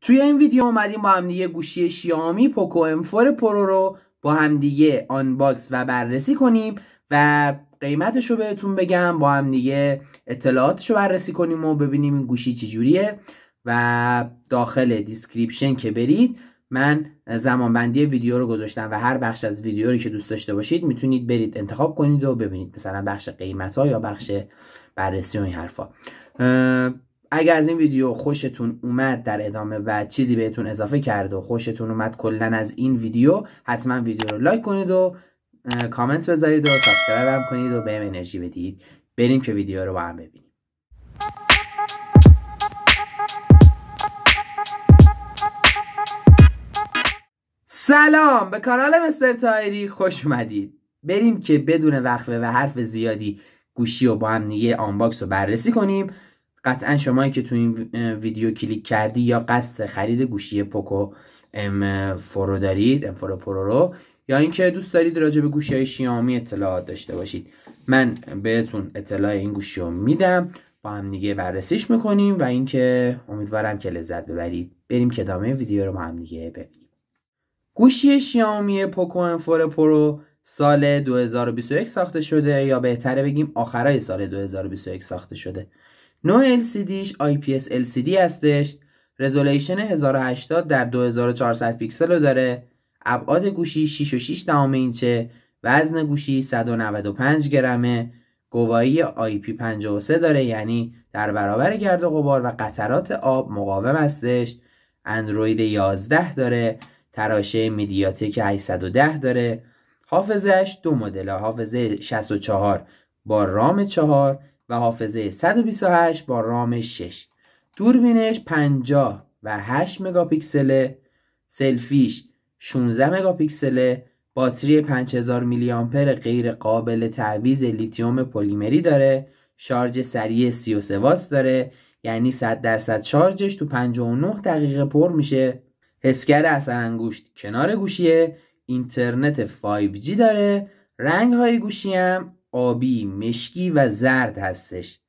توی این ویدیو اومدیم با همدیگه گوشی شیامی پوکو ام 4 پرو رو با همدیگه آنباکس و بررسی کنیم و قیمتش رو بهتون بگم با همدیگه اطلاعاتش رو بررسی کنیم و ببینیم این گوشی جوریه و داخل دیسکریپشن که برید من زمانبندی ویدیو رو گذاشتم و هر بخش از ویدیو رو که دوست داشته باشید میتونید برید انتخاب کنید و ببینید مثلا بخش قیمت ها یا بخش بررسی و این حرفا اگر از این ویدیو خوشتون اومد در ادامه و چیزی بهتون اضافه کرد و خوشتون اومد کلا از این ویدیو حتما ویدیو رو لایک کنید و کامنت بذارید و سابسکرایب هم کنید و بهم انرژی بدید بریم که ویدیو رو با هم ببینیم سلام به کانال مستر تایری خوش اومدید بریم که بدون وقفه و حرف زیادی گوشی و با هم دیگه آنباکس رو بررسی کنیم قطعا شمایی که تو این ویدیو کلیک کردی یا قصد خرید گوشی پوکو ام فرو دارید ام فرو پرو رو یا اینکه دوست دارید راجع به گوشی های شیامی اطلاعات داشته باشید من بهتون اطلاع این گوشی رو میدم با هم دیگه بررسیش میکنیم و اینکه امیدوارم که لذت ببرید بریم که ادامه ویدیو رو با هم دیگه ببینیم گوشی شیامی پوکو ام فرو پرو سال 2021 ساخته شده یا بهتره بگیم آخرای سال 2021 ساخته شده نوع LCDش IPS LCD هستش رزولیشن 1080 در 2400 پیکسل رو داره ابعاد گوشی 6 و اینچه وزن گوشی 195 گرمه گواهی IP53 داره یعنی در برابر گرد و غبار و قطرات آب مقاوم هستش اندروید 11 داره تراشه میدیاتک 810 داره حافظش دو مدل حافظه 64 با رام 4 و حافظه 128 با رام 6 دوربینش 50 و 8 مگاپیکسله سلفیش 16 مگاپیکسله باتری 5000 میلی آمپر غیر قابل تعویض لیتیوم پلیمری داره شارژ سریع 33 وات داره یعنی 100 درصد شارژش تو 59 دقیقه پر میشه حسگر اثر انگشت کنار گوشیه اینترنت 5G داره رنگ های گوشی هم آبی مشکی و زرد هستش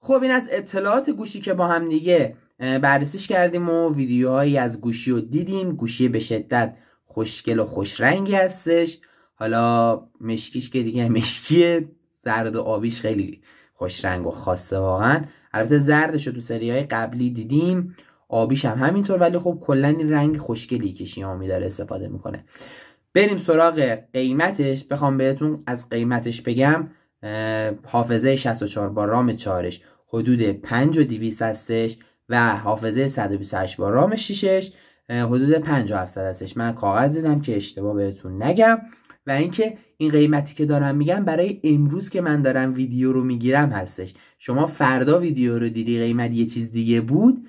خب این از اطلاعات گوشی که با هم دیگه بررسیش کردیم و ویدیوهایی از گوشی رو دیدیم گوشی به شدت خوشگل و خوشرنگی هستش حالا مشکیش که دیگه مشکیه زرد و آبیش خیلی خوشرنگ و خاصه واقعا البته زردش رو تو سری های قبلی دیدیم آبیش هم همینطور ولی خب کلا این رنگ خوشگلی که شیامی داره استفاده میکنه بریم سراغ قیمتش بخوام بهتون از قیمتش بگم حافظه 64 با رام 4 حدود 5 و 200 هستش و حافظه 128 با رام 6 حدود 5 و هستش من کاغذ دیدم که اشتباه بهتون نگم و اینکه این قیمتی که دارم میگم برای امروز که من دارم ویدیو رو میگیرم هستش شما فردا ویدیو رو دیدی قیمت یه چیز دیگه بود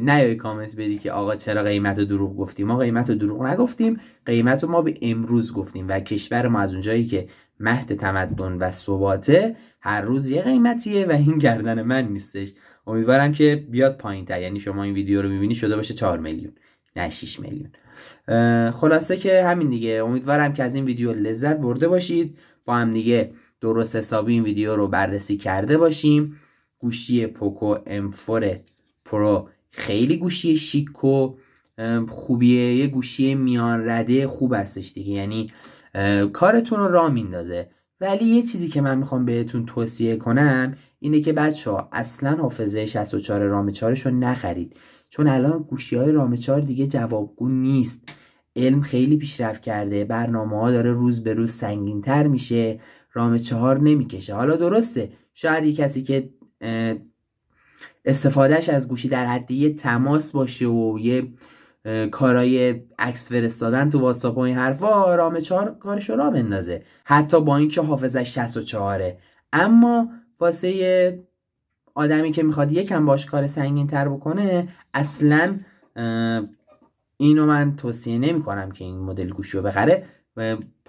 نیای کامنت بدی که آقا چرا قیمت و دروغ گفتیم ما قیمت و دروغ نگفتیم قیمت رو ما به امروز گفتیم و کشور ما از اونجایی که مهد تمدن و ثباته هر روز یه قیمتیه و این گردن من نیستش امیدوارم که بیاد پایین تر یعنی شما این ویدیو رو میبینی شده باشه 4 میلیون نه 6 میلیون خلاصه که همین دیگه امیدوارم که از این ویدیو لذت برده باشید با هم دیگه درست حسابی این ویدیو رو بررسی کرده باشیم گوشی پوکو ام پرو خیلی گوشی شیک و خوبیه یه گوشی میان رده خوب هستش دیگه یعنی کارتون رو را میندازه ولی یه چیزی که من میخوام بهتون توصیه کنم اینه که بچه ها اصلا حافظه 64 رام 4 رو نخرید چون الان گوشی های رام 4 دیگه جوابگو نیست علم خیلی پیشرفت کرده برنامه ها داره روز به روز سنگین تر میشه رام 4 نمیکشه حالا درسته شاید یه کسی که استفادهش از گوشی در حد یه تماس باشه و یه کارای عکس فرستادن تو واتساپ و این حرفا رام 4 کارش را بندازه حتی با اینکه حافظش 64 اما واسه آدمی که میخواد یکم باش کار سنگین تر بکنه اصلا اینو من توصیه نمی کنم که این مدل گوشی رو بخره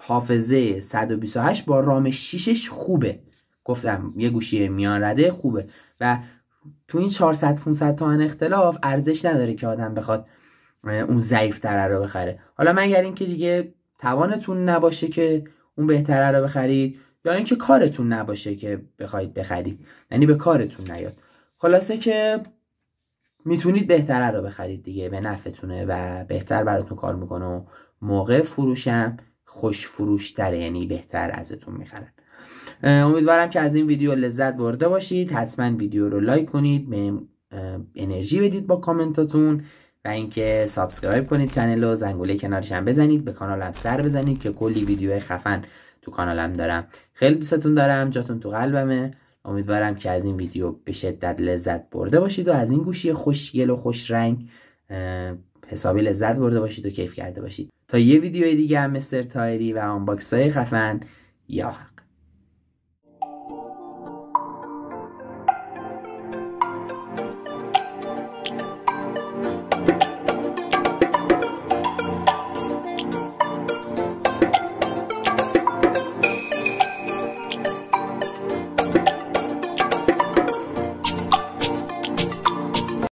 حافظه 128 با رام 6 خوبه گفتم یه گوشی میان رده خوبه و تو این 400 500 تومن اختلاف ارزش نداره که آدم بخواد اون ضعیف تره رو بخره حالا مگر اینکه دیگه توانتون نباشه که اون بهتره رو بخرید یا اینکه کارتون نباشه که بخواید بخرید یعنی به کارتون نیاد خلاصه که میتونید بهتره رو بخرید دیگه به نفتونه و بهتر براتون کار میکنه و موقع فروشم خوش فروشتره یعنی بهتر ازتون میخرن امیدوارم که از این ویدیو لذت برده باشید حتما ویدیو رو لایک کنید به انرژی بدید با کامنتاتون و اینکه سابسکرایب کنید چنل و زنگوله کنارش هم بزنید به کانالم سر بزنید که کلی ویدیو خفن تو کانالم دارم خیلی دوستتون دارم جاتون تو قلبمه امیدوارم که از این ویدیو به شدت لذت برده باشید و از این گوشی خوشگل و خوش رنگ حسابی لذت برده باشید و کیف کرده باشید تا یه ویدیو دیگه هم مستر تایری و آنباکس های خفن یا